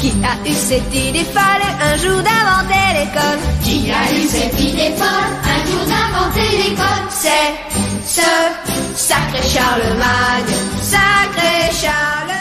Qui a eu cette idée un jour d'inventer l'école Qui a eu un jour d'inventer l'école C'est ce sacré Charlemagne, sacré Charlemagne.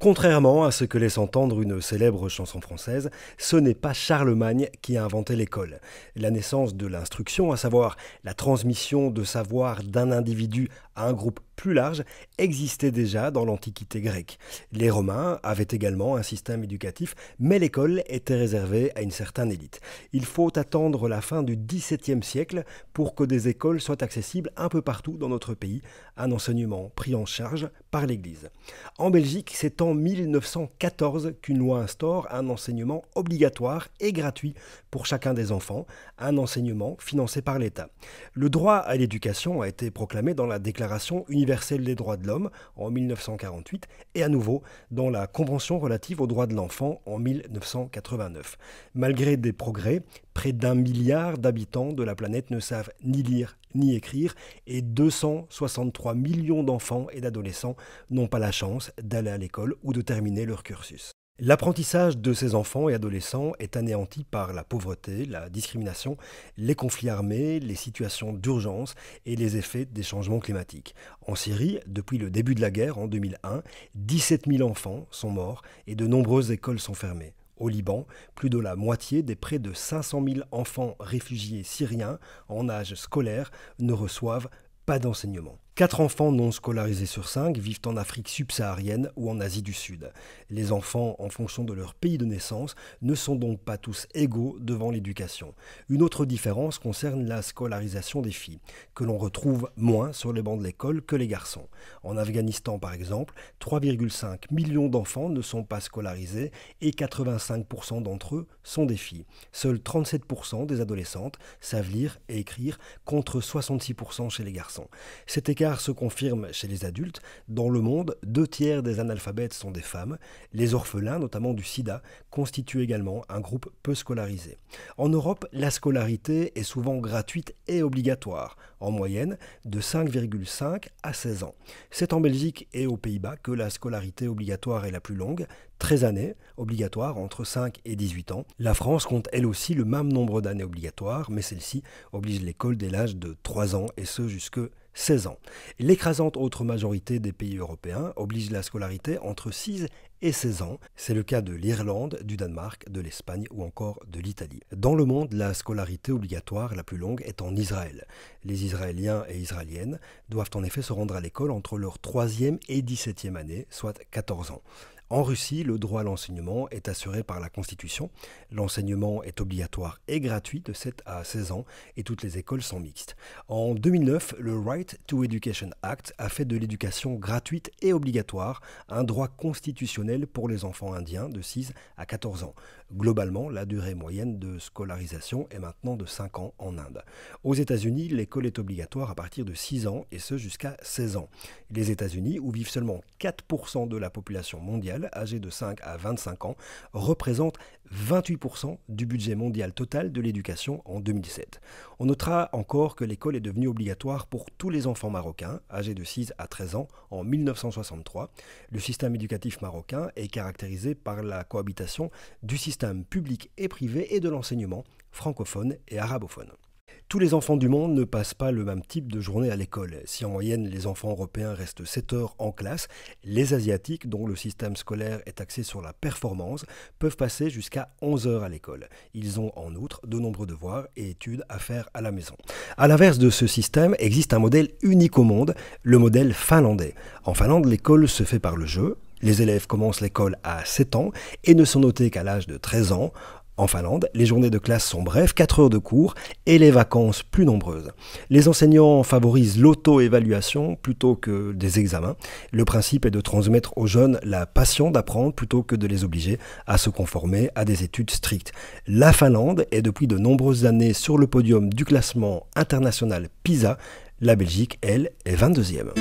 Contrairement à ce que laisse entendre une célèbre chanson française, ce n'est pas Charlemagne qui a inventé l'école. La naissance de l'instruction, à savoir la transmission de savoir d'un individu un groupe plus large existait déjà dans l'Antiquité grecque. Les Romains avaient également un système éducatif, mais l'école était réservée à une certaine élite. Il faut attendre la fin du XVIIe siècle pour que des écoles soient accessibles un peu partout dans notre pays, un enseignement pris en charge par l'Église. En Belgique, c'est en 1914 qu'une loi instaure un enseignement obligatoire et gratuit pour chacun des enfants, un enseignement financé par l'État. Le droit à l'éducation a été proclamé dans la déclaration universelle des droits de l'homme en 1948 et à nouveau dans la Convention relative aux droits de l'enfant en 1989. Malgré des progrès, près d'un milliard d'habitants de la planète ne savent ni lire ni écrire et 263 millions d'enfants et d'adolescents n'ont pas la chance d'aller à l'école ou de terminer leur cursus. L'apprentissage de ces enfants et adolescents est anéanti par la pauvreté, la discrimination, les conflits armés, les situations d'urgence et les effets des changements climatiques. En Syrie, depuis le début de la guerre en 2001, 17 000 enfants sont morts et de nombreuses écoles sont fermées. Au Liban, plus de la moitié des près de 500 000 enfants réfugiés syriens en âge scolaire ne reçoivent pas d'enseignement. Quatre enfants non scolarisés sur 5 vivent en Afrique subsaharienne ou en Asie du Sud. Les enfants, en fonction de leur pays de naissance, ne sont donc pas tous égaux devant l'éducation. Une autre différence concerne la scolarisation des filles, que l'on retrouve moins sur les bancs de l'école que les garçons. En Afghanistan, par exemple, 3,5 millions d'enfants ne sont pas scolarisés et 85% d'entre eux sont des filles. Seuls 37% des adolescentes savent lire et écrire contre 66% chez les garçons. Cet écart se confirme chez les adultes. Dans le monde, deux tiers des analphabètes sont des femmes. Les orphelins, notamment du sida, constituent également un groupe peu scolarisé. En Europe, la scolarité est souvent gratuite et obligatoire, en moyenne de 5,5 à 16 ans. C'est en Belgique et aux Pays-Bas que la scolarité obligatoire est la plus longue, 13 années, obligatoire entre 5 et 18 ans. La France compte elle aussi le même nombre d'années obligatoires, mais celle-ci oblige l'école dès l'âge de 3 ans, et ce jusque 16 ans. L'écrasante autre majorité des pays européens oblige la scolarité entre 6 et et 16 ans. C'est le cas de l'Irlande, du Danemark, de l'Espagne ou encore de l'Italie. Dans le monde, la scolarité obligatoire la plus longue est en Israël. Les Israéliens et Israéliennes doivent en effet se rendre à l'école entre leur 3e et 17e année, soit 14 ans. En Russie, le droit à l'enseignement est assuré par la Constitution. L'enseignement est obligatoire et gratuit de 7 à 16 ans et toutes les écoles sont mixtes. En 2009, le Right to Education Act a fait de l'éducation gratuite et obligatoire un droit constitutionnel pour les enfants indiens de 6 à 14 ans. Globalement, la durée moyenne de scolarisation est maintenant de 5 ans en Inde. Aux États-Unis, l'école est obligatoire à partir de 6 ans et ce jusqu'à 16 ans. Les États-Unis, où vivent seulement 4% de la population mondiale âgée de 5 à 25 ans, représentent 28% du budget mondial total de l'éducation en 2007. On notera encore que l'école est devenue obligatoire pour tous les enfants marocains âgés de 6 à 13 ans en 1963. Le système éducatif marocain est caractérisé par la cohabitation du système public et privé et de l'enseignement francophone et arabophone. Tous les enfants du monde ne passent pas le même type de journée à l'école. Si en moyenne les enfants européens restent 7 heures en classe, les Asiatiques, dont le système scolaire est axé sur la performance, peuvent passer jusqu'à 11 heures à l'école. Ils ont en outre de nombreux devoirs et études à faire à la maison. A l'inverse de ce système, existe un modèle unique au monde, le modèle finlandais. En Finlande, l'école se fait par le jeu, les élèves commencent l'école à 7 ans et ne sont notés qu'à l'âge de 13 ans. En Finlande, les journées de classe sont brèves, 4 heures de cours, et les vacances plus nombreuses. Les enseignants favorisent l'auto-évaluation plutôt que des examens. Le principe est de transmettre aux jeunes la passion d'apprendre plutôt que de les obliger à se conformer à des études strictes. La Finlande est depuis de nombreuses années sur le podium du classement international PISA. La Belgique, elle, est 22e.